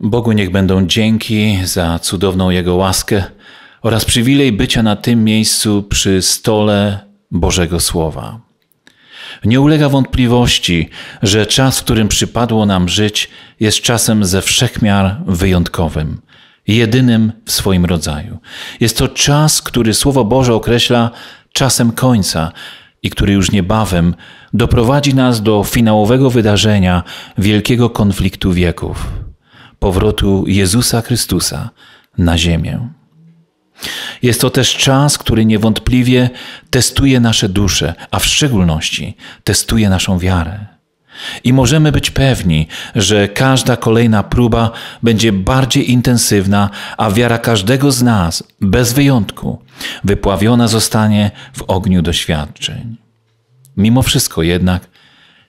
Bogu niech będą dzięki za cudowną Jego łaskę oraz przywilej bycia na tym miejscu przy stole Bożego Słowa. Nie ulega wątpliwości, że czas, w którym przypadło nam żyć, jest czasem ze wszechmiar wyjątkowym, jedynym w swoim rodzaju. Jest to czas, który Słowo Boże określa czasem końca i który już niebawem doprowadzi nas do finałowego wydarzenia wielkiego konfliktu wieków powrotu Jezusa Chrystusa na ziemię. Jest to też czas, który niewątpliwie testuje nasze dusze, a w szczególności testuje naszą wiarę. I możemy być pewni, że każda kolejna próba będzie bardziej intensywna, a wiara każdego z nas, bez wyjątku, wypławiona zostanie w ogniu doświadczeń. Mimo wszystko jednak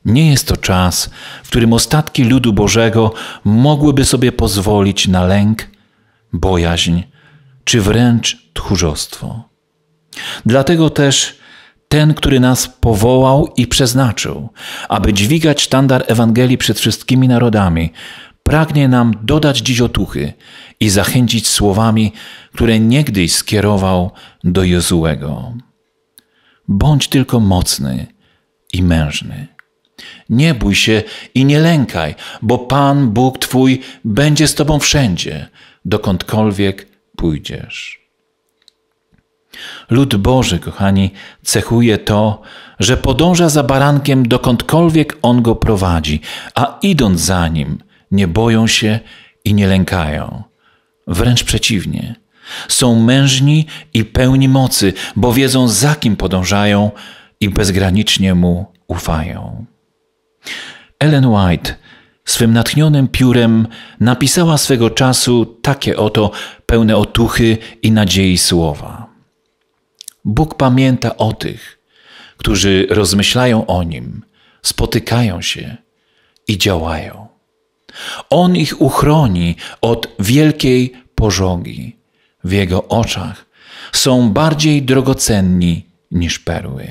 nie jest to czas, w którym ostatki ludu Bożego mogłyby sobie pozwolić na lęk, bojaźń czy wręcz tchórzostwo. Dlatego też ten, który nas powołał i przeznaczył, aby dźwigać sztandar Ewangelii przed wszystkimi narodami, pragnie nam dodać dziś otuchy i zachęcić słowami, które niegdyś skierował do Jozułego. Bądź tylko mocny i mężny. Nie bój się i nie lękaj, bo Pan Bóg Twój będzie z Tobą wszędzie, dokądkolwiek pójdziesz. Lud Boży, kochani, cechuje to, że podąża za barankiem dokądkolwiek on go prowadzi, a idąc za nim, nie boją się i nie lękają. Wręcz przeciwnie. Są mężni i pełni mocy, bo wiedzą za kim podążają i bezgranicznie mu ufają. Ellen White swym natchnionym piórem napisała swego czasu takie oto pełne otuchy i nadziei słowa. Bóg pamięta o tych, którzy rozmyślają o Nim, spotykają się i działają. On ich uchroni od wielkiej pożogi. W Jego oczach są bardziej drogocenni niż perły.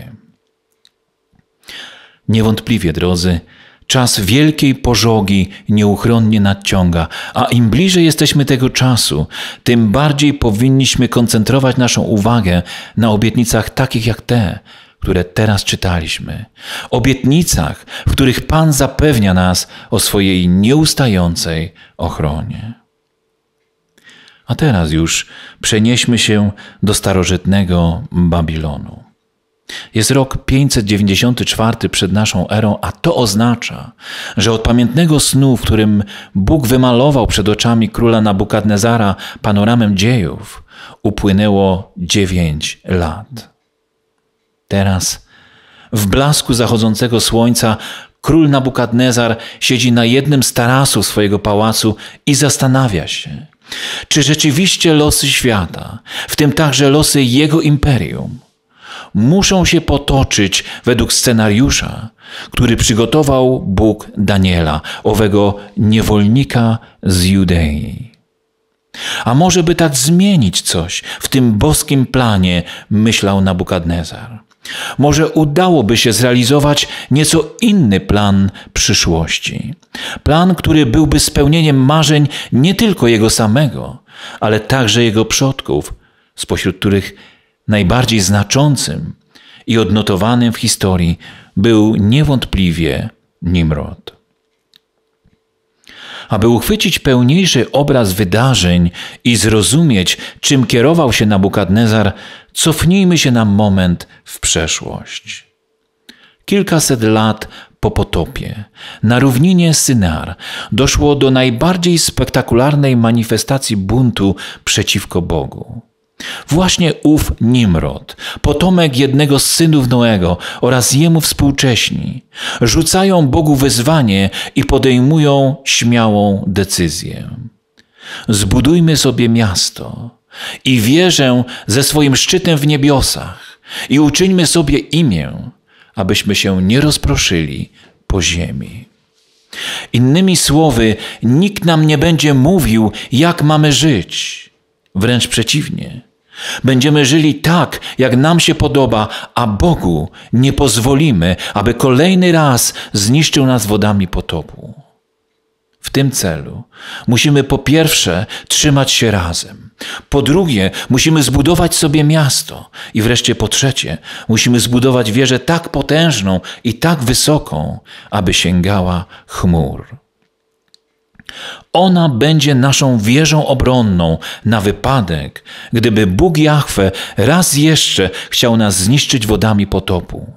Niewątpliwie, drodzy, Czas wielkiej pożogi nieuchronnie nadciąga, a im bliżej jesteśmy tego czasu, tym bardziej powinniśmy koncentrować naszą uwagę na obietnicach takich jak te, które teraz czytaliśmy. Obietnicach, w których Pan zapewnia nas o swojej nieustającej ochronie. A teraz już przenieśmy się do starożytnego Babilonu. Jest rok 594 przed naszą erą, a to oznacza, że od pamiętnego snu, w którym Bóg wymalował przed oczami króla Nabukadnezara panoramę dziejów, upłynęło dziewięć lat. Teraz, w blasku zachodzącego słońca, król Nabukadnezar siedzi na jednym z tarasów swojego pałacu i zastanawia się, czy rzeczywiście losy świata, w tym także losy jego imperium, muszą się potoczyć według scenariusza, który przygotował Bóg Daniela, owego niewolnika z Judei. A może by tak zmienić coś w tym boskim planie, myślał Nabukadnezar. Może udałoby się zrealizować nieco inny plan przyszłości. Plan, który byłby spełnieniem marzeń nie tylko jego samego, ale także jego przodków, spośród których najbardziej znaczącym i odnotowanym w historii był niewątpliwie Nimrod. Aby uchwycić pełniejszy obraz wydarzeń i zrozumieć, czym kierował się Nabukadnezar, cofnijmy się na moment w przeszłość. Kilkaset lat po potopie, na równinie Synar, doszło do najbardziej spektakularnej manifestacji buntu przeciwko Bogu. Właśnie ów Nimrod, potomek jednego z synów Noego oraz jemu współcześni, rzucają Bogu wyzwanie i podejmują śmiałą decyzję. Zbudujmy sobie miasto i wierzę ze swoim szczytem w niebiosach i uczyńmy sobie imię, abyśmy się nie rozproszyli po ziemi. Innymi słowy, nikt nam nie będzie mówił, jak mamy żyć. Wręcz przeciwnie. Będziemy żyli tak, jak nam się podoba, a Bogu nie pozwolimy, aby kolejny raz zniszczył nas wodami potopu. W tym celu musimy po pierwsze trzymać się razem, po drugie musimy zbudować sobie miasto i wreszcie po trzecie musimy zbudować wieżę tak potężną i tak wysoką, aby sięgała chmur. Ona będzie naszą wieżą obronną na wypadek, gdyby Bóg Jahwe raz jeszcze chciał nas zniszczyć wodami potopu,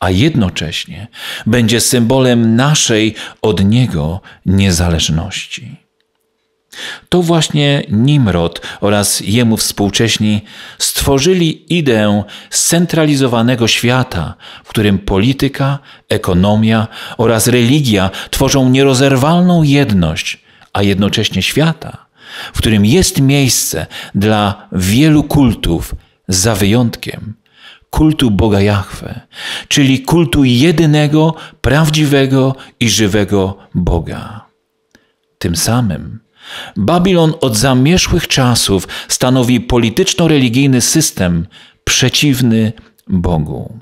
a jednocześnie będzie symbolem naszej od Niego niezależności. To właśnie Nimrod oraz jemu współcześni stworzyli ideę scentralizowanego świata, w którym polityka, ekonomia oraz religia tworzą nierozerwalną jedność, a jednocześnie świata, w którym jest miejsce dla wielu kultów, za wyjątkiem kultu Boga Jahwe, czyli kultu jedynego, prawdziwego i żywego Boga. Tym samym Babilon od zamierzchłych czasów stanowi polityczno-religijny system przeciwny Bogu.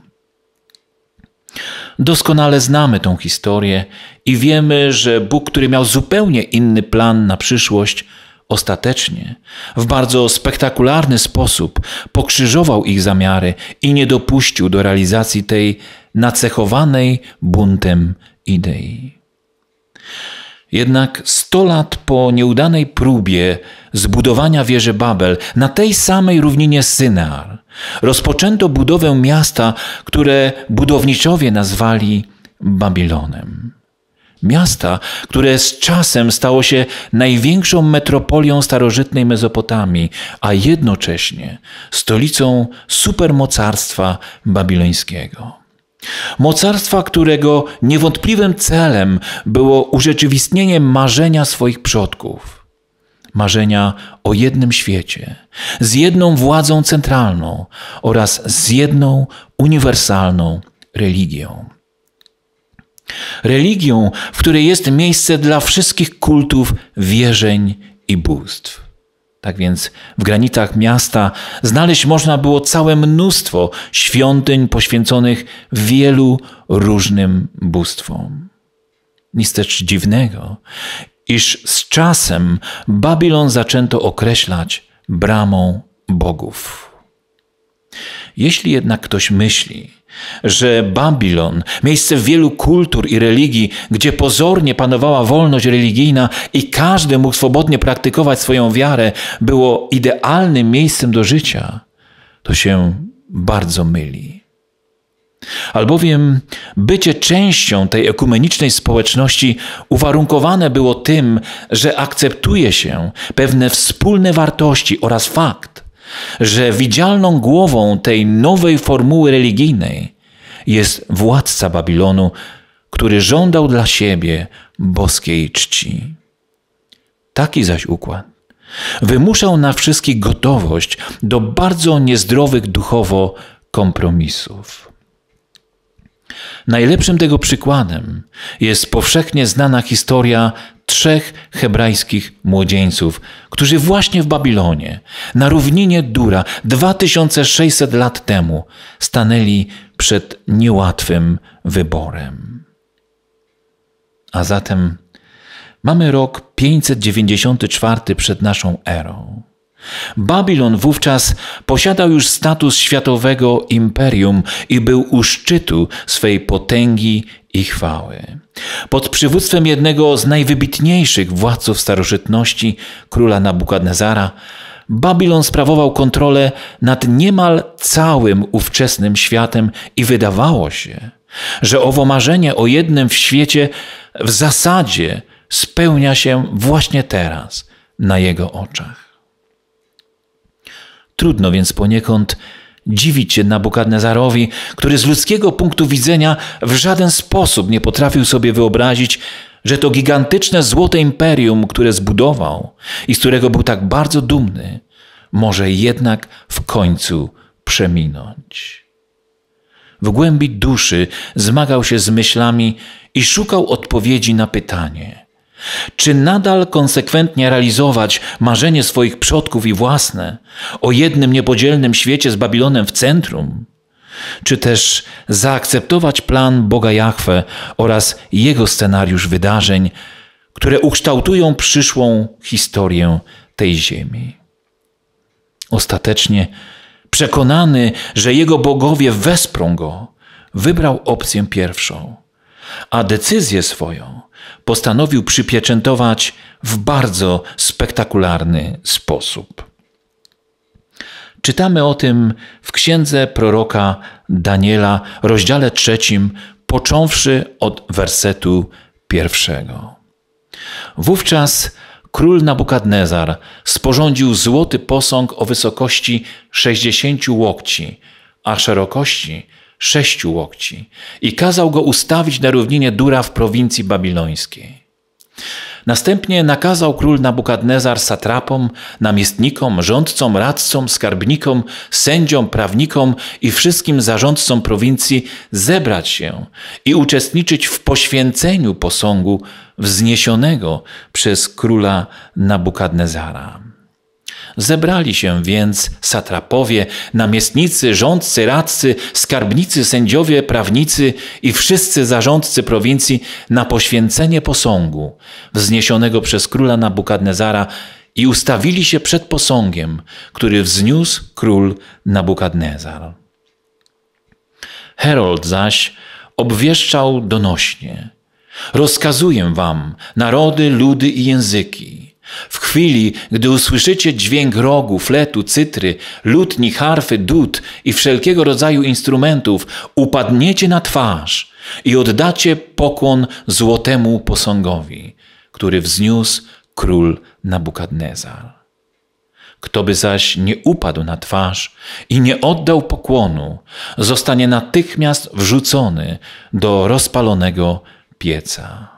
Doskonale znamy tą historię i wiemy, że Bóg, który miał zupełnie inny plan na przyszłość, ostatecznie, w bardzo spektakularny sposób pokrzyżował ich zamiary i nie dopuścił do realizacji tej nacechowanej buntem idei. Jednak 100 lat po nieudanej próbie zbudowania wieży Babel na tej samej równinie Synar rozpoczęto budowę miasta, które budowniczowie nazwali Babilonem. Miasta, które z czasem stało się największą metropolią starożytnej Mezopotamii, a jednocześnie stolicą supermocarstwa babilońskiego. Mocarstwa, którego niewątpliwym celem było urzeczywistnienie marzenia swoich przodków. Marzenia o jednym świecie, z jedną władzą centralną oraz z jedną uniwersalną religią. Religią, w której jest miejsce dla wszystkich kultów, wierzeń i bóstw. Tak więc w granicach miasta znaleźć można było całe mnóstwo świątyń poświęconych wielu różnym bóstwom. Nic też dziwnego, iż z czasem Babilon zaczęto określać bramą bogów. Jeśli jednak ktoś myśli, że Babilon, miejsce wielu kultur i religii, gdzie pozornie panowała wolność religijna i każdy mógł swobodnie praktykować swoją wiarę, było idealnym miejscem do życia, to się bardzo myli. Albowiem bycie częścią tej ekumenicznej społeczności uwarunkowane było tym, że akceptuje się pewne wspólne wartości oraz fakt, że widzialną głową tej nowej formuły religijnej jest władca Babilonu, który żądał dla siebie boskiej czci. Taki zaś układ wymuszał na wszystkich gotowość do bardzo niezdrowych duchowo kompromisów. Najlepszym tego przykładem jest powszechnie znana historia trzech hebrajskich młodzieńców, którzy właśnie w Babilonie, na równinie Dura, 2600 lat temu, stanęli przed niełatwym wyborem. A zatem mamy rok 594 przed naszą erą. Babilon wówczas posiadał już status światowego imperium i był u szczytu swej potęgi i chwały. Pod przywództwem jednego z najwybitniejszych władców starożytności, króla Nabukadnezara, Babilon sprawował kontrolę nad niemal całym ówczesnym światem i wydawało się, że owo marzenie o jednym w świecie w zasadzie spełnia się właśnie teraz na jego oczach. Trudno więc poniekąd dziwić się Nabukadnezarowi, który z ludzkiego punktu widzenia w żaden sposób nie potrafił sobie wyobrazić, że to gigantyczne złote imperium, które zbudował i z którego był tak bardzo dumny, może jednak w końcu przeminąć. W głębi duszy zmagał się z myślami i szukał odpowiedzi na pytanie: czy nadal konsekwentnie realizować marzenie swoich przodków i własne o jednym niepodzielnym świecie z Babilonem w centrum? Czy też zaakceptować plan Boga Jahwe oraz jego scenariusz wydarzeń, które ukształtują przyszłą historię tej ziemi? Ostatecznie, przekonany, że jego bogowie wesprą go, wybrał opcję pierwszą, a decyzję swoją postanowił przypieczętować w bardzo spektakularny sposób. Czytamy o tym w księdze proroka Daniela, rozdziale trzecim, począwszy od wersetu pierwszego. Wówczas król Nabukadnezar sporządził złoty posąg o wysokości 60 łokci, a szerokości sześciu łokci i kazał go ustawić na równinie Dura w prowincji babilońskiej. Następnie nakazał król Nabukadnezar satrapom, namiestnikom, rządcom, radcom, skarbnikom, sędziom, prawnikom i wszystkim zarządcom prowincji zebrać się i uczestniczyć w poświęceniu posągu wzniesionego przez króla Nabukadnezara. Zebrali się więc satrapowie, namiestnicy, rządcy, radcy, skarbnicy, sędziowie, prawnicy i wszyscy zarządcy prowincji na poświęcenie posągu, wzniesionego przez króla Nabukadnezara i ustawili się przed posągiem, który wzniósł król Nabukadnezar. Herold zaś obwieszczał donośnie – Rozkazuję wam narody, ludy i języki w chwili, gdy usłyszycie dźwięk rogu, fletu, cytry, lutni, harfy, dud i wszelkiego rodzaju instrumentów, upadniecie na twarz i oddacie pokłon złotemu posągowi, który wzniósł król Nabukadnezar. Kto by zaś nie upadł na twarz i nie oddał pokłonu, zostanie natychmiast wrzucony do rozpalonego pieca.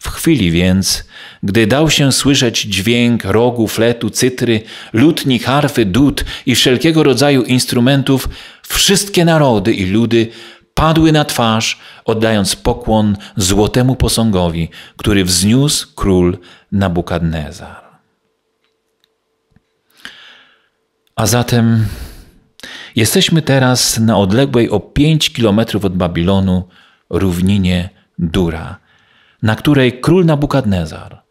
W chwili więc, gdy dał się słyszeć dźwięk rogu, fletu, cytry, lutni, harfy, dud i wszelkiego rodzaju instrumentów, wszystkie narody i ludy padły na twarz, oddając pokłon złotemu posągowi, który wzniósł król Nabukadnezar. A zatem jesteśmy teraz na odległej o pięć kilometrów od Babilonu równinie Dura na której król Nabukadnezar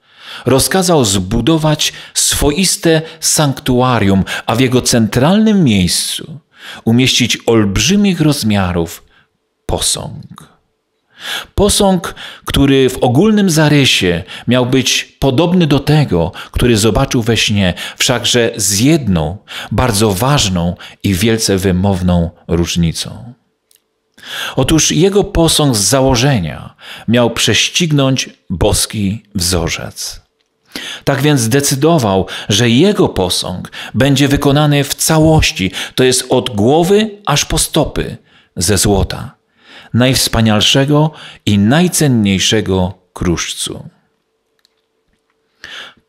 rozkazał zbudować swoiste sanktuarium, a w jego centralnym miejscu umieścić olbrzymich rozmiarów posąg. Posąg, który w ogólnym zarysie miał być podobny do tego, który zobaczył we śnie, wszakże z jedną bardzo ważną i wielce wymowną różnicą. Otóż jego posąg z założenia miał prześcignąć boski wzorzec. Tak więc zdecydował, że jego posąg będzie wykonany w całości, to jest od głowy aż po stopy, ze złota, najwspanialszego i najcenniejszego kruszcu.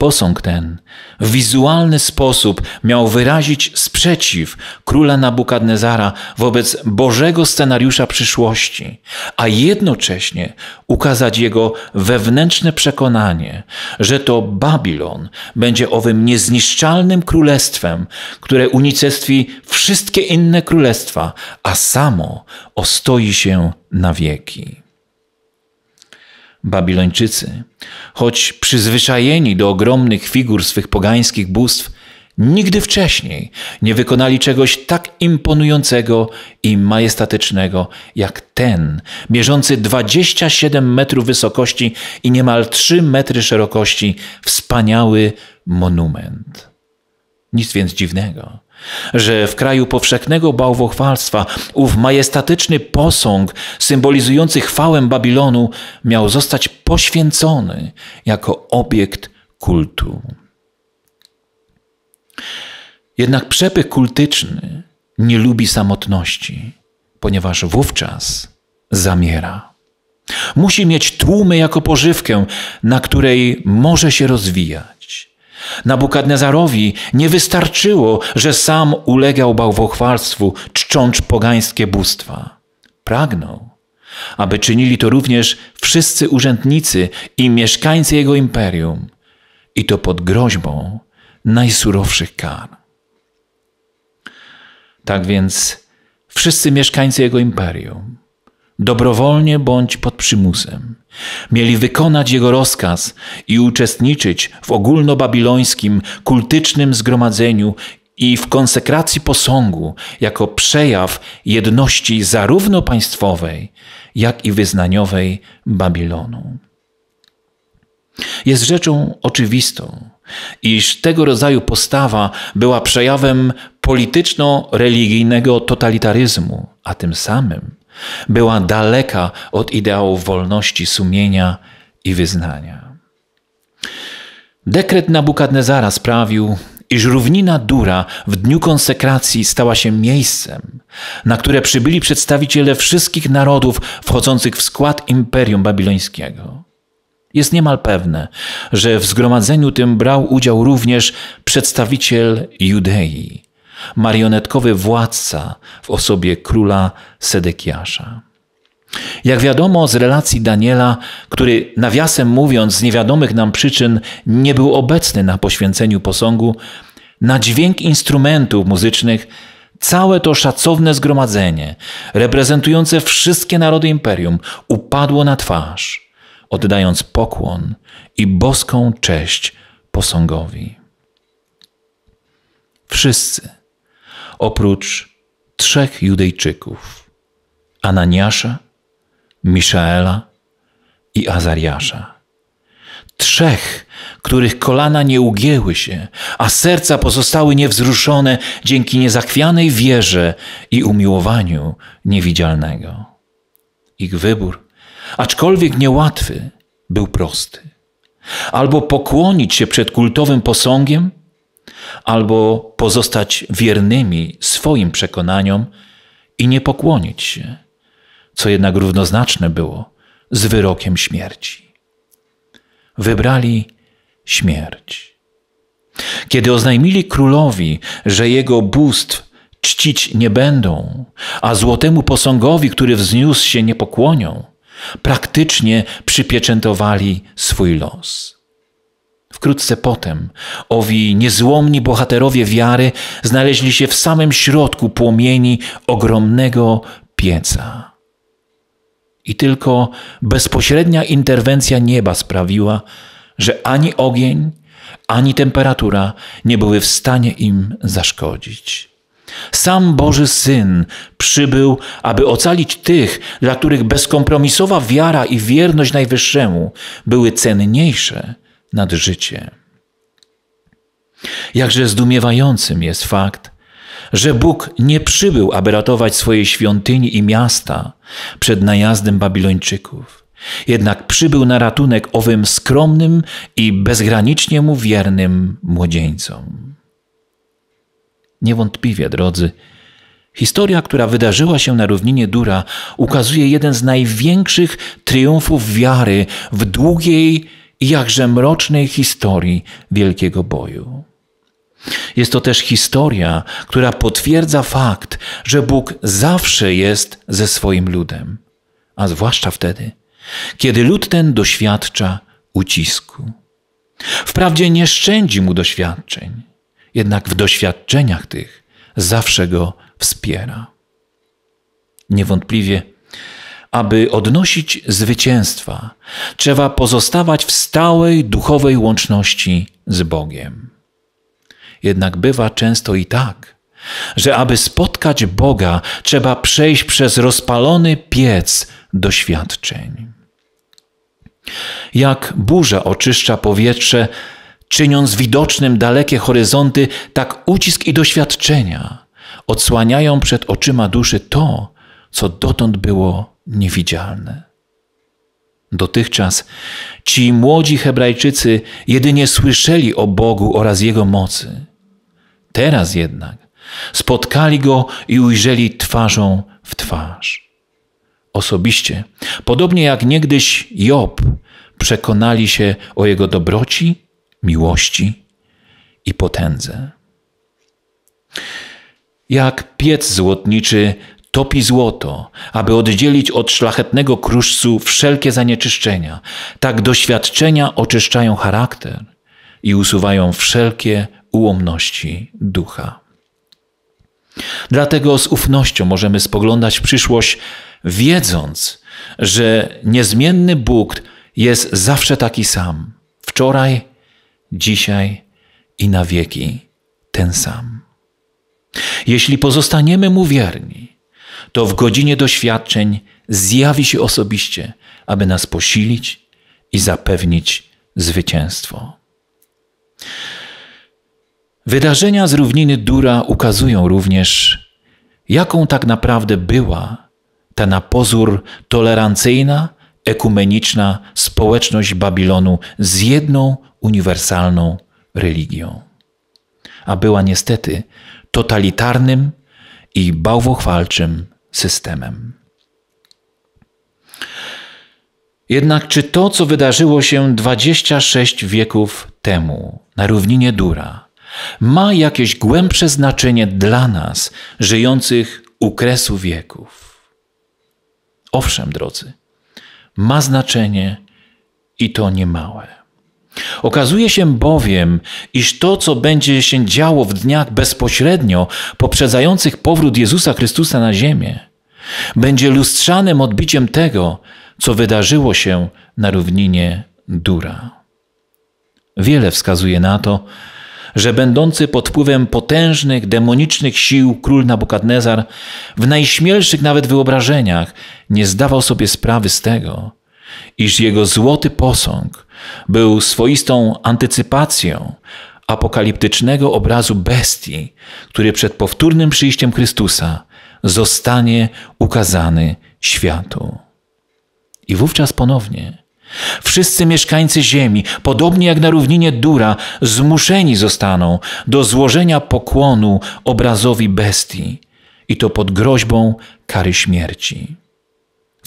Posąg ten w wizualny sposób miał wyrazić sprzeciw króla Nabukadnezara wobec Bożego scenariusza przyszłości, a jednocześnie ukazać jego wewnętrzne przekonanie, że to Babilon będzie owym niezniszczalnym królestwem, które unicestwi wszystkie inne królestwa, a samo ostoi się na wieki. Babilończycy, choć przyzwyczajeni do ogromnych figur swych pogańskich bóstw, nigdy wcześniej nie wykonali czegoś tak imponującego i majestatycznego jak ten, mierzący 27 metrów wysokości i niemal 3 metry szerokości, wspaniały monument. Nic więc dziwnego, że w kraju powszechnego bałwochwalstwa ów majestatyczny posąg symbolizujący chwałę Babilonu miał zostać poświęcony jako obiekt kultu. Jednak przepych kultyczny nie lubi samotności, ponieważ wówczas zamiera. Musi mieć tłumy jako pożywkę, na której może się rozwijać. Nabukadnezarowi nie wystarczyło, że sam ulegał bałwochwalstwu, czcząc pogańskie bóstwa. Pragnął, aby czynili to również wszyscy urzędnicy i mieszkańcy jego imperium, i to pod groźbą najsurowszych kar. Tak więc wszyscy mieszkańcy jego imperium, dobrowolnie bądź pod przymusem. Mieli wykonać jego rozkaz i uczestniczyć w ogólnobabilońskim kultycznym zgromadzeniu i w konsekracji posągu jako przejaw jedności zarówno państwowej, jak i wyznaniowej Babilonu. Jest rzeczą oczywistą, iż tego rodzaju postawa była przejawem polityczno-religijnego totalitaryzmu, a tym samym była daleka od ideałów wolności sumienia i wyznania. Dekret Nabukadnezara sprawił, iż równina Dura w dniu konsekracji stała się miejscem, na które przybyli przedstawiciele wszystkich narodów wchodzących w skład Imperium Babilońskiego. Jest niemal pewne, że w zgromadzeniu tym brał udział również przedstawiciel Judei, marionetkowy władca w osobie króla Sedekiasza. Jak wiadomo z relacji Daniela, który nawiasem mówiąc z niewiadomych nam przyczyn nie był obecny na poświęceniu posągu, na dźwięk instrumentów muzycznych całe to szacowne zgromadzenie, reprezentujące wszystkie narody imperium, upadło na twarz, oddając pokłon i boską cześć posągowi. Wszyscy oprócz trzech Judejczyków: Ananiasza, Miszaela i Azariasza. Trzech, których kolana nie ugięły się, a serca pozostały niewzruszone dzięki niezachwianej wierze i umiłowaniu niewidzialnego. Ich wybór, aczkolwiek niełatwy, był prosty. Albo pokłonić się przed kultowym posągiem, albo pozostać wiernymi swoim przekonaniom i nie pokłonić się, co jednak równoznaczne było z wyrokiem śmierci. Wybrali śmierć. Kiedy oznajmili królowi, że jego bóstw czcić nie będą, a złotemu posągowi, który wzniósł się, nie pokłonią, praktycznie przypieczętowali swój los. Wkrótce potem owi niezłomni bohaterowie wiary znaleźli się w samym środku płomieni ogromnego pieca. I tylko bezpośrednia interwencja nieba sprawiła, że ani ogień, ani temperatura nie były w stanie im zaszkodzić. Sam Boży Syn przybył, aby ocalić tych, dla których bezkompromisowa wiara i wierność Najwyższemu były cenniejsze nad życie. Jakże zdumiewającym jest fakt, że Bóg nie przybył, aby ratować swoje świątyni i miasta przed najazdem Babilończyków. Jednak przybył na ratunek owym skromnym i bezgranicznie mu wiernym młodzieńcom. Niewątpliwie, drodzy, historia, która wydarzyła się na równinie Dura, ukazuje jeden z największych triumfów wiary w długiej, i jakże mrocznej historii wielkiego boju. Jest to też historia, która potwierdza fakt, że Bóg zawsze jest ze swoim ludem, a zwłaszcza wtedy, kiedy lud ten doświadcza ucisku. Wprawdzie nie szczędzi mu doświadczeń, jednak w doświadczeniach tych zawsze go wspiera. Niewątpliwie aby odnosić zwycięstwa, trzeba pozostawać w stałej duchowej łączności z Bogiem. Jednak bywa często i tak, że aby spotkać Boga, trzeba przejść przez rozpalony piec doświadczeń. Jak burza oczyszcza powietrze, czyniąc widocznym dalekie horyzonty, tak ucisk i doświadczenia odsłaniają przed oczyma duszy to, co dotąd było niewidzialne. Dotychczas ci młodzi Hebrajczycy jedynie słyszeli o Bogu oraz Jego mocy. Teraz jednak spotkali Go i ujrzeli twarzą w twarz. Osobiście, podobnie jak niegdyś Job, przekonali się o Jego dobroci, miłości i potędze. Jak piec złotniczy topi złoto, aby oddzielić od szlachetnego kruszcu wszelkie zanieczyszczenia. Tak doświadczenia oczyszczają charakter i usuwają wszelkie ułomności ducha. Dlatego z ufnością możemy spoglądać w przyszłość, wiedząc, że niezmienny Bóg jest zawsze taki sam. Wczoraj, dzisiaj i na wieki ten sam. Jeśli pozostaniemy mu wierni, to w godzinie doświadczeń zjawi się osobiście, aby nas posilić i zapewnić zwycięstwo. Wydarzenia z równiny Dura ukazują również, jaką tak naprawdę była ta na pozór tolerancyjna, ekumeniczna społeczność Babilonu z jedną uniwersalną religią. A była niestety totalitarnym i bałwochwalczym systemem. Jednak czy to, co wydarzyło się 26 wieków temu na równinie Dura, ma jakieś głębsze znaczenie dla nas, żyjących u kresu wieków? Owszem, drodzy, ma znaczenie i to niemałe. Okazuje się bowiem, iż to, co będzie się działo w dniach bezpośrednio poprzedzających powrót Jezusa Chrystusa na ziemię, będzie lustrzanym odbiciem tego, co wydarzyło się na równinie Dura. Wiele wskazuje na to, że będący pod wpływem potężnych, demonicznych sił król Nabukadnezar w najśmielszych nawet wyobrażeniach nie zdawał sobie sprawy z tego, iż jego złoty posąg – był swoistą antycypacją apokaliptycznego obrazu bestii, który przed powtórnym przyjściem Chrystusa zostanie ukazany światu. I wówczas ponownie wszyscy mieszkańcy Ziemi, podobnie jak na równinie Dura, zmuszeni zostaną do złożenia pokłonu obrazowi bestii i to pod groźbą kary śmierci.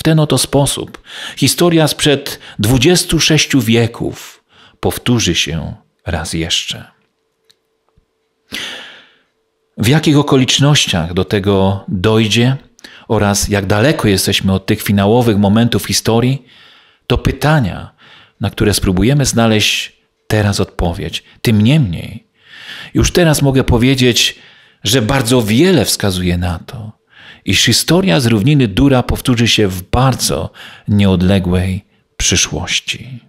W ten oto sposób historia sprzed 26 wieków powtórzy się raz jeszcze. W jakich okolicznościach do tego dojdzie oraz jak daleko jesteśmy od tych finałowych momentów historii, to pytania, na które spróbujemy znaleźć teraz odpowiedź. Tym niemniej, już teraz mogę powiedzieć, że bardzo wiele wskazuje na to, iż historia z równiny Dura powtórzy się w bardzo nieodległej przyszłości.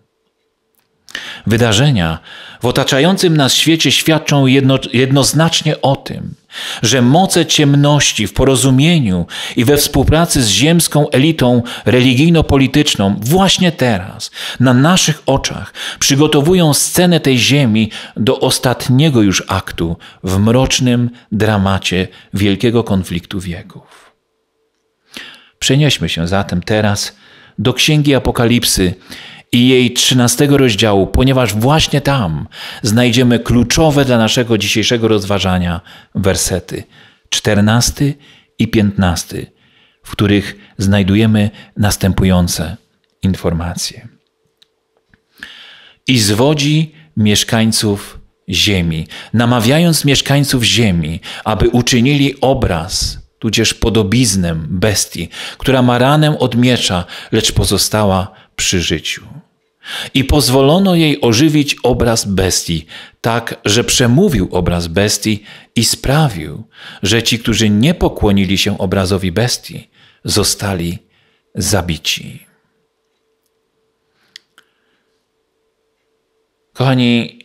Wydarzenia w otaczającym nas świecie świadczą jedno, jednoznacznie o tym, że moce ciemności w porozumieniu i we współpracy z ziemską elitą religijno-polityczną właśnie teraz, na naszych oczach, przygotowują scenę tej ziemi do ostatniego już aktu w mrocznym dramacie wielkiego konfliktu wieków. Przenieśmy się zatem teraz do Księgi Apokalipsy i jej 13 rozdziału, ponieważ właśnie tam znajdziemy kluczowe dla naszego dzisiejszego rozważania wersety 14 i 15, w których znajdujemy następujące informacje. I zwodzi mieszkańców ziemi, namawiając mieszkańców ziemi, aby uczynili obraz, tudzież podobiznę bestii, która ma ranę od miecza, lecz pozostała przy życiu. I pozwolono jej ożywić obraz bestii, tak, że przemówił obraz bestii i sprawił, że ci, którzy nie pokłonili się obrazowi bestii, zostali zabici. Kochani,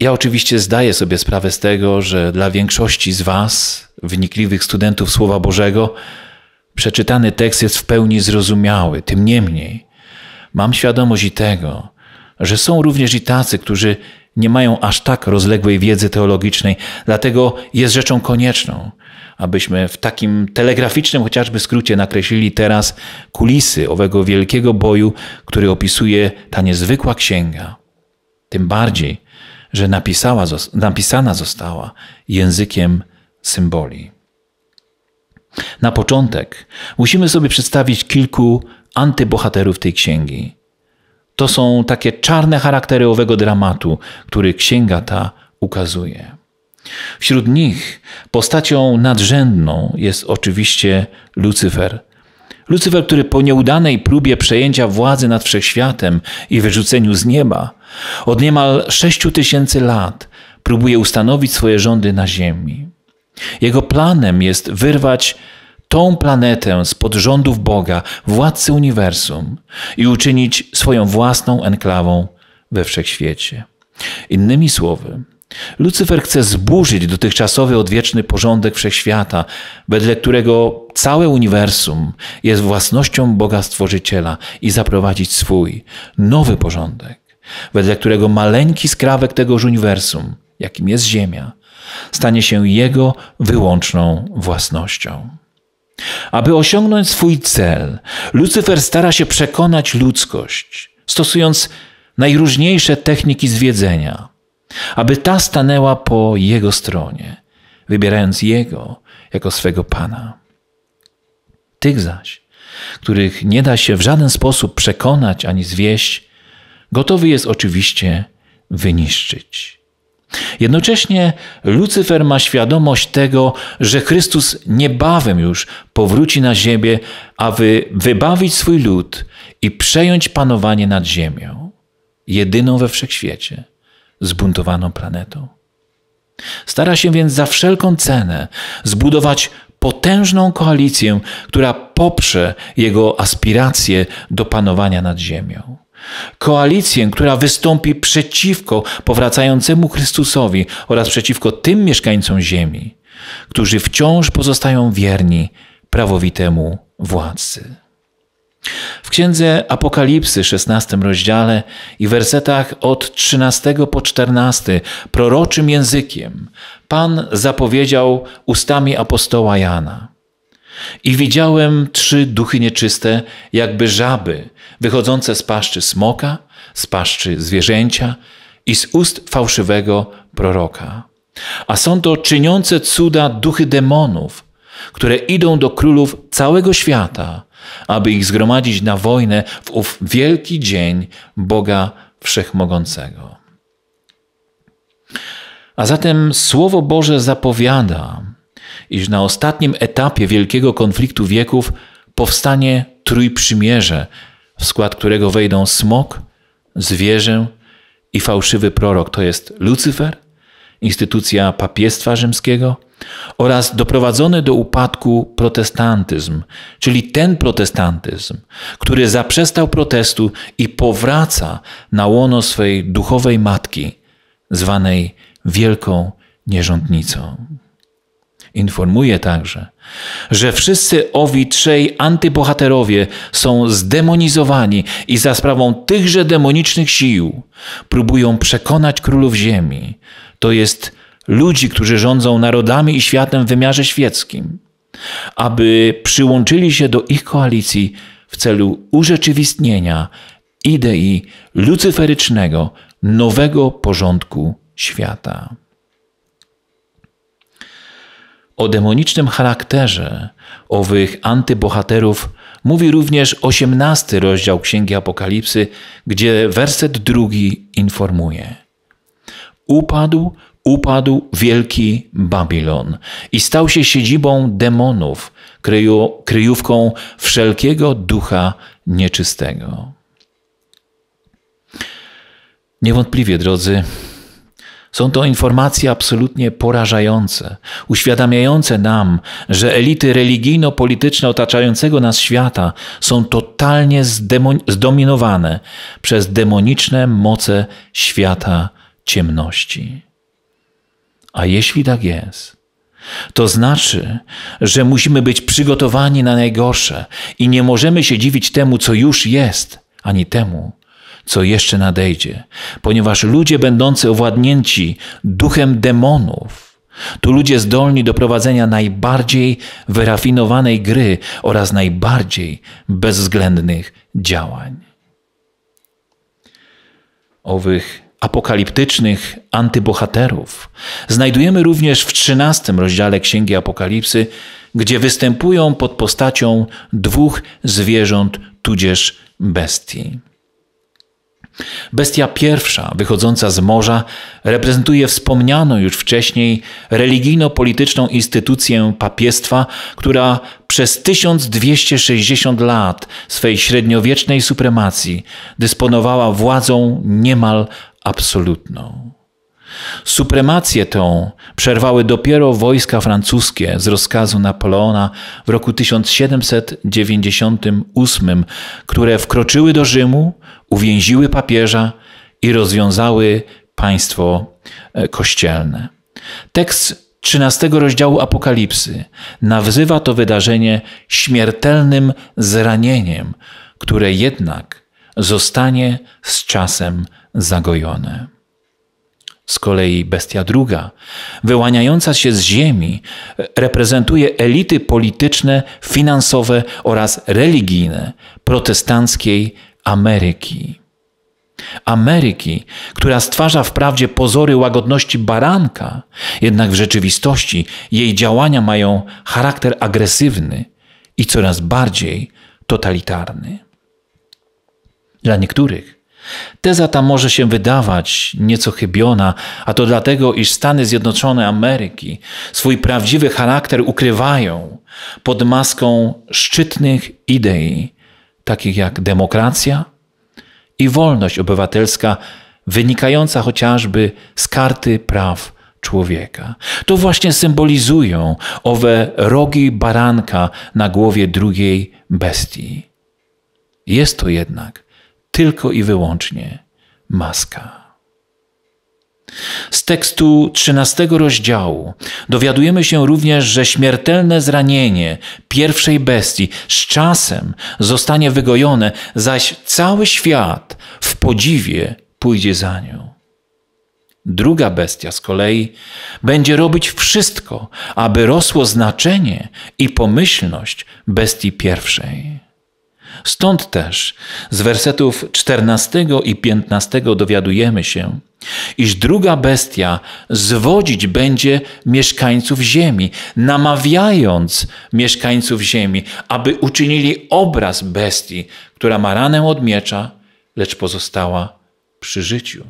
ja oczywiście zdaję sobie sprawę z tego, że dla większości z Was, wnikliwych studentów Słowa Bożego, przeczytany tekst jest w pełni zrozumiały. Tym niemniej, Mam świadomość i tego, że są również i tacy, którzy nie mają aż tak rozległej wiedzy teologicznej, dlatego jest rzeczą konieczną, abyśmy w takim telegraficznym chociażby skrócie nakreślili teraz kulisy owego wielkiego boju, który opisuje ta niezwykła księga. Tym bardziej, że napisała, napisana została językiem symboli. Na początek musimy sobie przedstawić kilku antybohaterów tej księgi. To są takie czarne charaktery owego dramatu, który księga ta ukazuje. Wśród nich postacią nadrzędną jest oczywiście Lucyfer. Lucyfer, który po nieudanej próbie przejęcia władzy nad wszechświatem i wyrzuceniu z nieba, od niemal sześciu tysięcy lat próbuje ustanowić swoje rządy na ziemi. Jego planem jest wyrwać tą planetę spod rządów Boga, władcy uniwersum i uczynić swoją własną enklawą we wszechświecie. Innymi słowy, Lucyfer chce zburzyć dotychczasowy odwieczny porządek wszechświata, wedle którego całe uniwersum jest własnością Boga Stworzyciela i zaprowadzić swój, nowy porządek, wedle którego maleńki skrawek tegoż uniwersum, jakim jest Ziemia, stanie się jego wyłączną własnością. Aby osiągnąć swój cel, Lucyfer stara się przekonać ludzkość, stosując najróżniejsze techniki zwiedzenia, aby ta stanęła po jego stronie, wybierając jego jako swego pana. Tych zaś, których nie da się w żaden sposób przekonać ani zwieść, gotowy jest oczywiście wyniszczyć. Jednocześnie Lucyfer ma świadomość tego, że Chrystus niebawem już powróci na ziemię, aby wybawić swój lud i przejąć panowanie nad ziemią, jedyną we wszechświecie, zbuntowaną planetą. Stara się więc za wszelką cenę zbudować potężną koalicję, która poprze jego aspiracje do panowania nad ziemią. Koalicję, która wystąpi przeciwko powracającemu Chrystusowi oraz przeciwko tym mieszkańcom ziemi, którzy wciąż pozostają wierni prawowitemu władcy. W księdze Apokalipsy, 16 rozdziale i wersetach od 13 po 14, proroczym językiem, Pan zapowiedział ustami apostoła Jana. I widziałem trzy duchy nieczyste, jakby żaby, wychodzące z paszczy smoka, z paszczy zwierzęcia i z ust fałszywego proroka. A są to czyniące cuda duchy demonów, które idą do królów całego świata, aby ich zgromadzić na wojnę w ów wielki dzień Boga Wszechmogącego. A zatem Słowo Boże zapowiada, iż na ostatnim etapie wielkiego konfliktu wieków powstanie trójprzymierze, w skład którego wejdą smok, zwierzę i fałszywy prorok, to jest Lucyfer, instytucja papiestwa rzymskiego oraz doprowadzony do upadku protestantyzm, czyli ten protestantyzm, który zaprzestał protestu i powraca na łono swej duchowej matki, zwanej Wielką Nierządnicą. Informuje także, że wszyscy owi trzej antybohaterowie są zdemonizowani i za sprawą tychże demonicznych sił próbują przekonać królów ziemi, to jest ludzi, którzy rządzą narodami i światem w wymiarze świeckim, aby przyłączyli się do ich koalicji w celu urzeczywistnienia idei lucyferycznego nowego porządku świata. O demonicznym charakterze owych antybohaterów mówi również osiemnasty rozdział Księgi Apokalipsy, gdzie werset drugi informuje. Upadł, upadł wielki Babilon i stał się siedzibą demonów, kryju, kryjówką wszelkiego ducha nieczystego. Niewątpliwie, drodzy, są to informacje absolutnie porażające, uświadamiające nam, że elity religijno-polityczne otaczającego nas świata są totalnie zdominowane przez demoniczne moce świata ciemności. A jeśli tak jest, to znaczy, że musimy być przygotowani na najgorsze i nie możemy się dziwić temu, co już jest, ani temu, co jeszcze nadejdzie, ponieważ ludzie będący owładnięci duchem demonów to ludzie zdolni do prowadzenia najbardziej wyrafinowanej gry oraz najbardziej bezwzględnych działań. Owych apokaliptycznych antybohaterów znajdujemy również w XIII rozdziale Księgi Apokalipsy, gdzie występują pod postacią dwóch zwierząt tudzież bestii. Bestia pierwsza, wychodząca z morza, reprezentuje wspomnianą już wcześniej religijno-polityczną instytucję papiestwa, która przez 1260 lat swej średniowiecznej supremacji dysponowała władzą niemal absolutną. Supremację tę przerwały dopiero wojska francuskie z rozkazu Napoleona w roku 1798, które wkroczyły do Rzymu, uwięziły papieża i rozwiązały państwo e, kościelne. Tekst 13 rozdziału Apokalipsy nazywa to wydarzenie śmiertelnym zranieniem, które jednak zostanie z czasem zagojone. Z kolei bestia druga, wyłaniająca się z ziemi, reprezentuje elity polityczne, finansowe oraz religijne protestanckiej Ameryki. Ameryki, która stwarza wprawdzie pozory łagodności baranka, jednak w rzeczywistości jej działania mają charakter agresywny i coraz bardziej totalitarny. Dla niektórych Teza ta może się wydawać nieco chybiona, a to dlatego, iż Stany Zjednoczone Ameryki swój prawdziwy charakter ukrywają pod maską szczytnych idei, takich jak demokracja i wolność obywatelska, wynikająca chociażby z karty praw człowieka. To właśnie symbolizują owe rogi baranka na głowie drugiej bestii. Jest to jednak tylko i wyłącznie maska. Z tekstu 13 rozdziału dowiadujemy się również, że śmiertelne zranienie pierwszej bestii z czasem zostanie wygojone, zaś cały świat w podziwie pójdzie za nią. Druga bestia z kolei będzie robić wszystko, aby rosło znaczenie i pomyślność bestii pierwszej. Stąd też z wersetów 14 i 15 dowiadujemy się, iż druga bestia zwodzić będzie mieszkańców ziemi, namawiając mieszkańców ziemi, aby uczynili obraz bestii, która ma ranę od miecza, lecz pozostała przy życiu.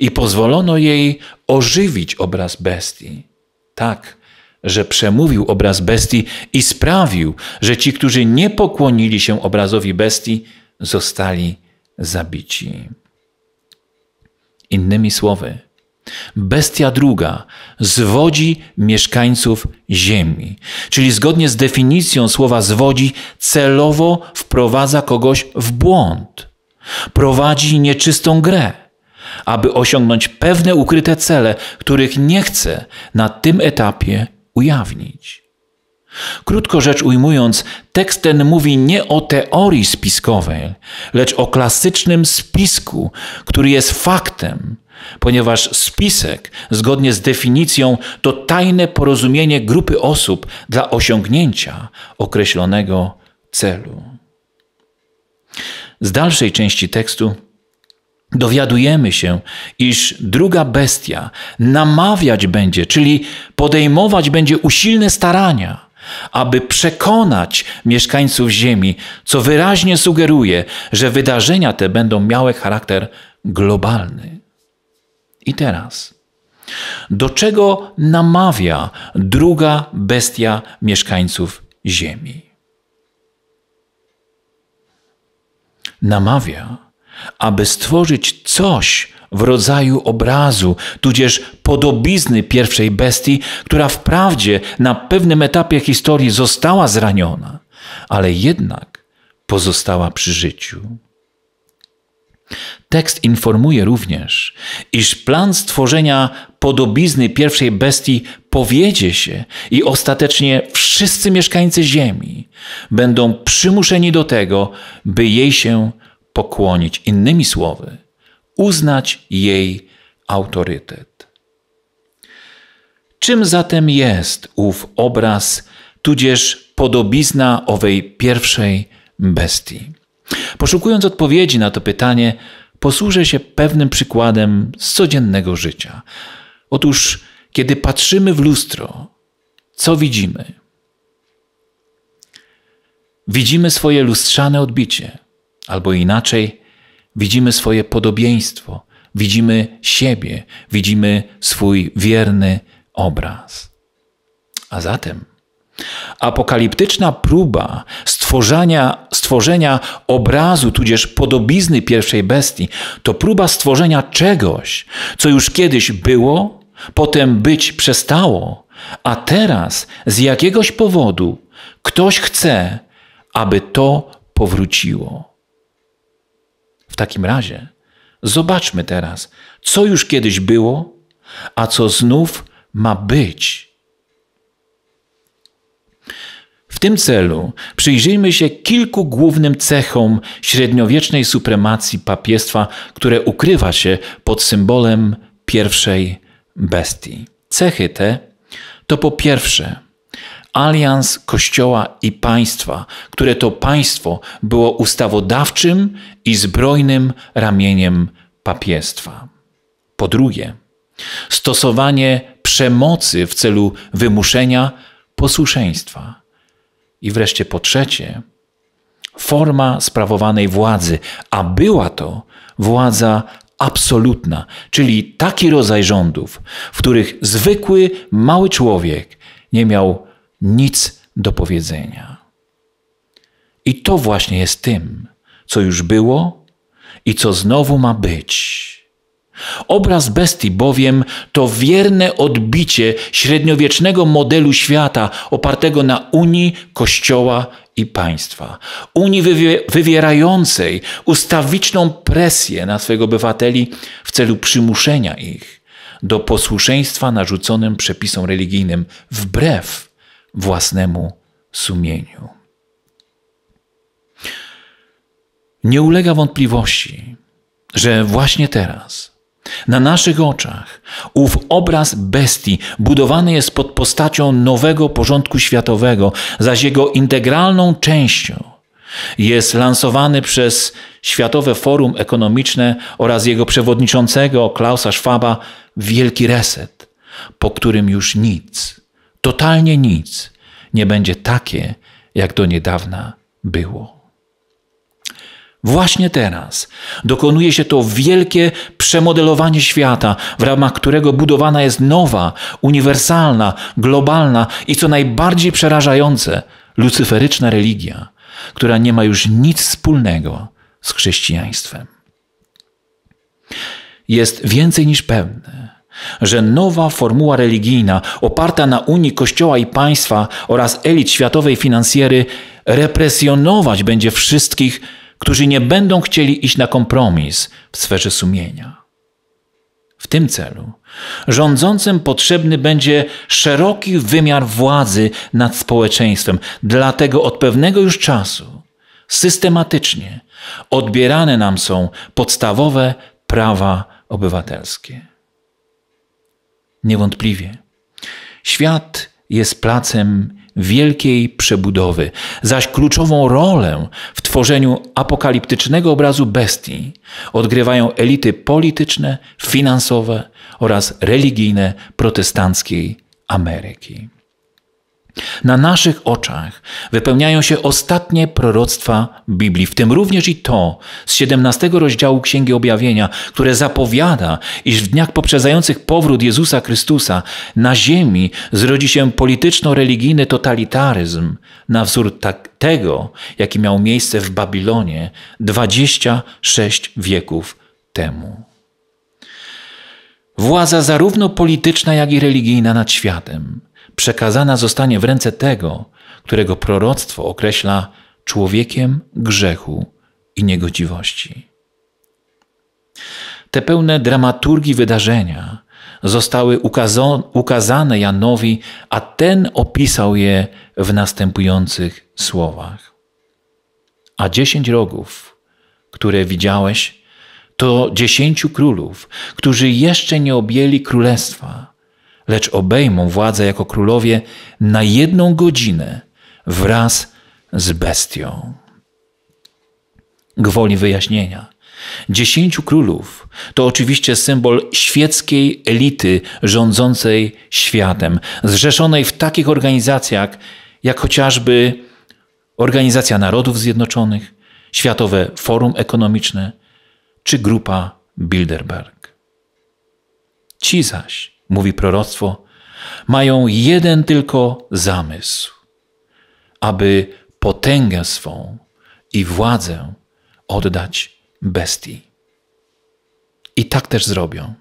I pozwolono jej ożywić obraz bestii, tak że przemówił obraz bestii i sprawił, że ci, którzy nie pokłonili się obrazowi bestii, zostali zabici. Innymi słowy, bestia druga zwodzi mieszkańców ziemi, czyli zgodnie z definicją słowa zwodzi, celowo wprowadza kogoś w błąd, prowadzi nieczystą grę aby osiągnąć pewne ukryte cele, których nie chce na tym etapie ujawnić. Krótko rzecz ujmując, tekst ten mówi nie o teorii spiskowej, lecz o klasycznym spisku, który jest faktem, ponieważ spisek, zgodnie z definicją, to tajne porozumienie grupy osób dla osiągnięcia określonego celu. Z dalszej części tekstu dowiadujemy się, iż druga bestia namawiać będzie, czyli podejmować będzie usilne starania, aby przekonać mieszkańców Ziemi, co wyraźnie sugeruje, że wydarzenia te będą miały charakter globalny. I teraz, do czego namawia druga bestia mieszkańców Ziemi? Namawia, aby stworzyć coś w rodzaju obrazu, tudzież podobizny pierwszej bestii, która wprawdzie na pewnym etapie historii została zraniona, ale jednak pozostała przy życiu. Tekst informuje również, iż plan stworzenia podobizny pierwszej bestii powiedzie się i ostatecznie wszyscy mieszkańcy Ziemi będą przymuszeni do tego, by jej się pokłonić. Innymi słowy, uznać jej autorytet. Czym zatem jest ów obraz, tudzież podobizna owej pierwszej bestii? Poszukując odpowiedzi na to pytanie, posłużę się pewnym przykładem z codziennego życia. Otóż, kiedy patrzymy w lustro, co widzimy? Widzimy swoje lustrzane odbicie. Albo inaczej, widzimy swoje podobieństwo, widzimy siebie, widzimy swój wierny obraz. A zatem apokaliptyczna próba stworzenia, stworzenia obrazu, tudzież podobizny pierwszej bestii, to próba stworzenia czegoś, co już kiedyś było, potem być przestało, a teraz z jakiegoś powodu ktoś chce, aby to powróciło. W takim razie zobaczmy teraz, co już kiedyś było, a co znów ma być. W tym celu przyjrzyjmy się kilku głównym cechom średniowiecznej supremacji papiestwa, które ukrywa się pod symbolem pierwszej bestii. Cechy te to po pierwsze alians Kościoła i państwa, które to państwo było ustawodawczym i zbrojnym ramieniem papiestwa. Po drugie, stosowanie przemocy w celu wymuszenia posłuszeństwa. I wreszcie po trzecie, forma sprawowanej władzy, a była to władza absolutna, czyli taki rodzaj rządów, w których zwykły mały człowiek nie miał nic do powiedzenia. I to właśnie jest tym, co już było i co znowu ma być. Obraz bestii bowiem to wierne odbicie średniowiecznego modelu świata opartego na unii Kościoła i państwa. Unii wywierającej ustawiczną presję na swych obywateli w celu przymuszenia ich do posłuszeństwa narzuconym przepisom religijnym wbrew własnemu sumieniu. Nie ulega wątpliwości, że właśnie teraz, na naszych oczach, ów obraz bestii budowany jest pod postacią nowego porządku światowego, zaś jego integralną częścią jest lansowany przez Światowe Forum Ekonomiczne oraz jego przewodniczącego Klausa Schwaba Wielki Reset, po którym już nic Totalnie nic nie będzie takie, jak do niedawna było. Właśnie teraz dokonuje się to wielkie przemodelowanie świata, w ramach którego budowana jest nowa, uniwersalna, globalna i co najbardziej przerażające lucyferyczna religia, która nie ma już nic wspólnego z chrześcijaństwem. Jest więcej niż pewne, że nowa formuła religijna oparta na unii Kościoła i państwa oraz elit światowej finansjery represjonować będzie wszystkich, którzy nie będą chcieli iść na kompromis w sferze sumienia. W tym celu rządzącym potrzebny będzie szeroki wymiar władzy nad społeczeństwem, dlatego od pewnego już czasu systematycznie odbierane nam są podstawowe prawa obywatelskie. Niewątpliwie. Świat jest placem wielkiej przebudowy, zaś kluczową rolę w tworzeniu apokaliptycznego obrazu bestii odgrywają elity polityczne, finansowe oraz religijne protestanckiej Ameryki. Na naszych oczach wypełniają się ostatnie proroctwa Biblii, w tym również i to z 17 rozdziału Księgi Objawienia, które zapowiada, iż w dniach poprzedzających powrót Jezusa Chrystusa na ziemi zrodzi się polityczno-religijny totalitaryzm na wzór tak, tego, jaki miał miejsce w Babilonie 26 wieków temu. Władza zarówno polityczna, jak i religijna nad światem – przekazana zostanie w ręce tego, którego proroctwo określa człowiekiem grzechu i niegodziwości. Te pełne dramaturgii wydarzenia zostały ukazane Janowi, a ten opisał je w następujących słowach. A dziesięć rogów, które widziałeś, to dziesięciu królów, którzy jeszcze nie objęli królestwa – lecz obejmą władzę jako królowie na jedną godzinę wraz z bestią. Gwoli wyjaśnienia. Dziesięciu królów to oczywiście symbol świeckiej elity rządzącej światem, zrzeszonej w takich organizacjach jak chociażby Organizacja Narodów Zjednoczonych, Światowe Forum Ekonomiczne czy Grupa Bilderberg. Ci zaś mówi proroctwo, mają jeden tylko zamysł, aby potęgę swą i władzę oddać bestii. I tak też zrobią.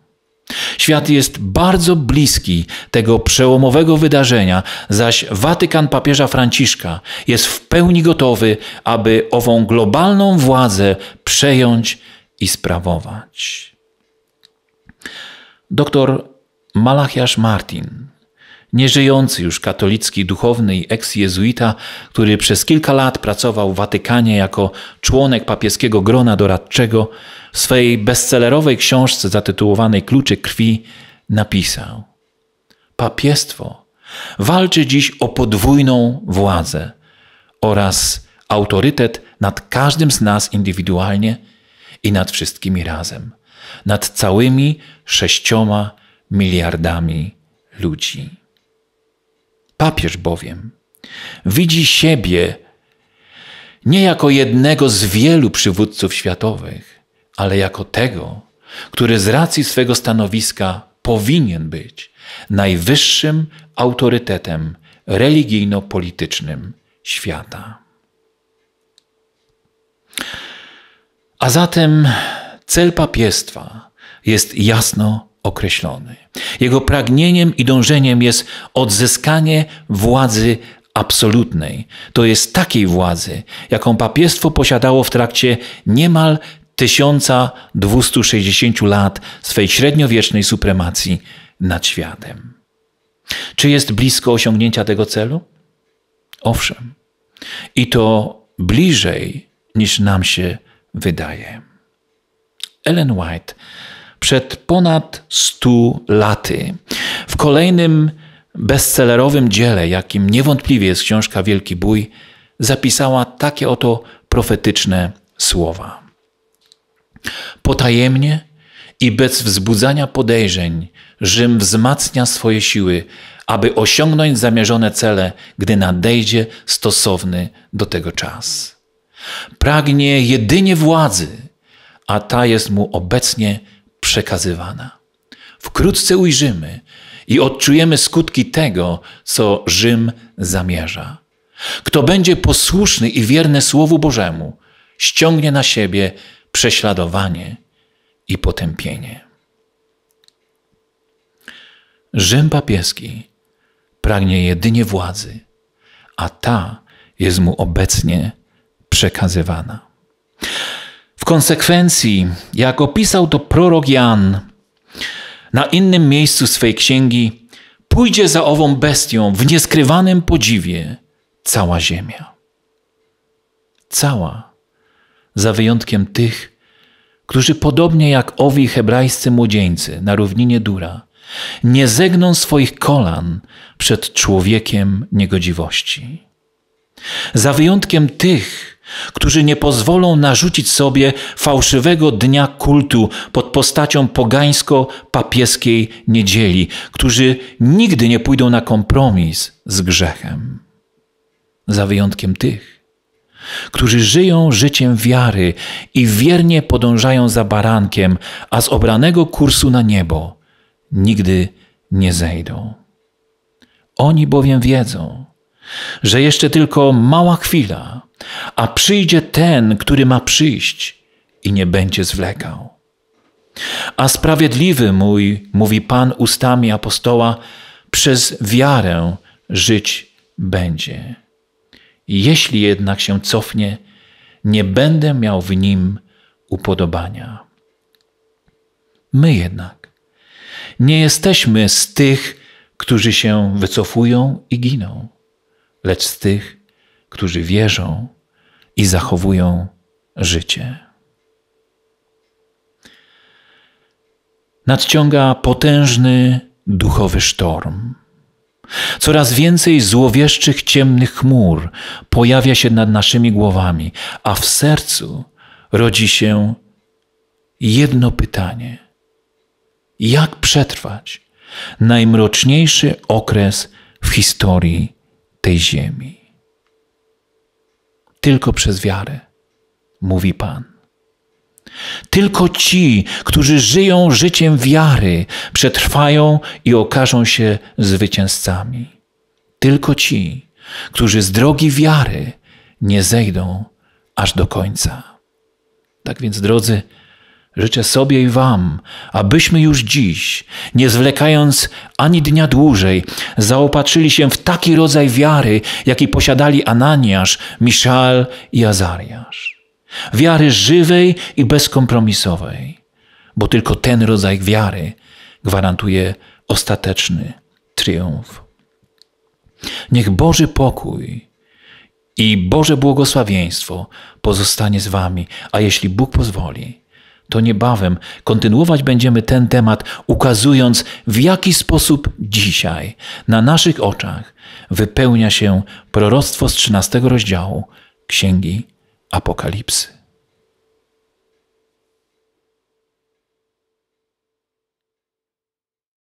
Świat jest bardzo bliski tego przełomowego wydarzenia, zaś Watykan papieża Franciszka jest w pełni gotowy, aby ową globalną władzę przejąć i sprawować. Doktor Malachiasz Martin, nieżyjący już katolicki duchowny i eks-jezuita, który przez kilka lat pracował w Watykanie jako członek papieskiego grona doradczego, w swojej bestsellerowej książce zatytułowanej Klucze krwi napisał: Papiestwo walczy dziś o podwójną władzę oraz autorytet nad każdym z nas indywidualnie i nad wszystkimi razem, nad całymi sześcioma miliardami ludzi. Papież bowiem widzi siebie nie jako jednego z wielu przywódców światowych, ale jako tego, który z racji swego stanowiska powinien być najwyższym autorytetem religijno-politycznym świata. A zatem cel papiestwa jest jasno określony. Jego pragnieniem i dążeniem jest odzyskanie władzy absolutnej, to jest takiej władzy, jaką papiestwo posiadało w trakcie niemal 1260 lat swej średniowiecznej supremacji nad światem. Czy jest blisko osiągnięcia tego celu? Owszem. I to bliżej niż nam się wydaje. Ellen White przed ponad 100 laty. W kolejnym bestsellerowym dziele, jakim niewątpliwie jest książka Wielki Bój, zapisała takie oto profetyczne słowa. Potajemnie i bez wzbudzania podejrzeń Rzym wzmacnia swoje siły, aby osiągnąć zamierzone cele, gdy nadejdzie stosowny do tego czas. Pragnie jedynie władzy, a ta jest mu obecnie przekazywana. Wkrótce ujrzymy i odczujemy skutki tego, co Rzym zamierza. Kto będzie posłuszny i wierny Słowu Bożemu, ściągnie na siebie prześladowanie i potępienie. Rzym papieski pragnie jedynie władzy, a ta jest mu obecnie przekazywana. W konsekwencji, jak opisał to prorok Jan na innym miejscu swej księgi, pójdzie za ową bestią w nieskrywanym podziwie cała ziemia. Cała, za wyjątkiem tych, którzy podobnie jak owi hebrajscy młodzieńcy na równinie Dura, nie zegną swoich kolan przed człowiekiem niegodziwości. Za wyjątkiem tych, którzy nie pozwolą narzucić sobie fałszywego dnia kultu pod postacią pogańsko-papieskiej niedzieli, którzy nigdy nie pójdą na kompromis z grzechem. Za wyjątkiem tych, którzy żyją życiem wiary i wiernie podążają za barankiem, a z obranego kursu na niebo nigdy nie zejdą. Oni bowiem wiedzą, że jeszcze tylko mała chwila, a przyjdzie ten, który ma przyjść i nie będzie zwlekał. A sprawiedliwy mój, mówi Pan ustami apostoła, przez wiarę żyć będzie. Jeśli jednak się cofnie, nie będę miał w nim upodobania. My jednak nie jesteśmy z tych, którzy się wycofują i giną, lecz z tych, którzy wierzą i zachowują życie. Nadciąga potężny duchowy sztorm. Coraz więcej złowieszczych ciemnych chmur pojawia się nad naszymi głowami, a w sercu rodzi się jedno pytanie: jak przetrwać najmroczniejszy okres w historii tej ziemi? tylko przez wiarę, mówi Pan. Tylko ci, którzy żyją życiem wiary, przetrwają i okażą się zwycięzcami. Tylko ci, którzy z drogi wiary nie zejdą aż do końca. Tak więc, drodzy, Życzę sobie i Wam, abyśmy już dziś, nie zwlekając ani dnia dłużej, zaopatrzyli się w taki rodzaj wiary, jaki posiadali Ananiasz, Miszal i Azariasz. Wiary żywej i bezkompromisowej, bo tylko ten rodzaj wiary gwarantuje ostateczny triumf. Niech Boży pokój i Boże błogosławieństwo pozostanie z Wami, a jeśli Bóg pozwoli, to niebawem kontynuować będziemy ten temat, ukazując, w jaki sposób dzisiaj na naszych oczach wypełnia się proroctwo z 13 rozdziału Księgi Apokalipsy.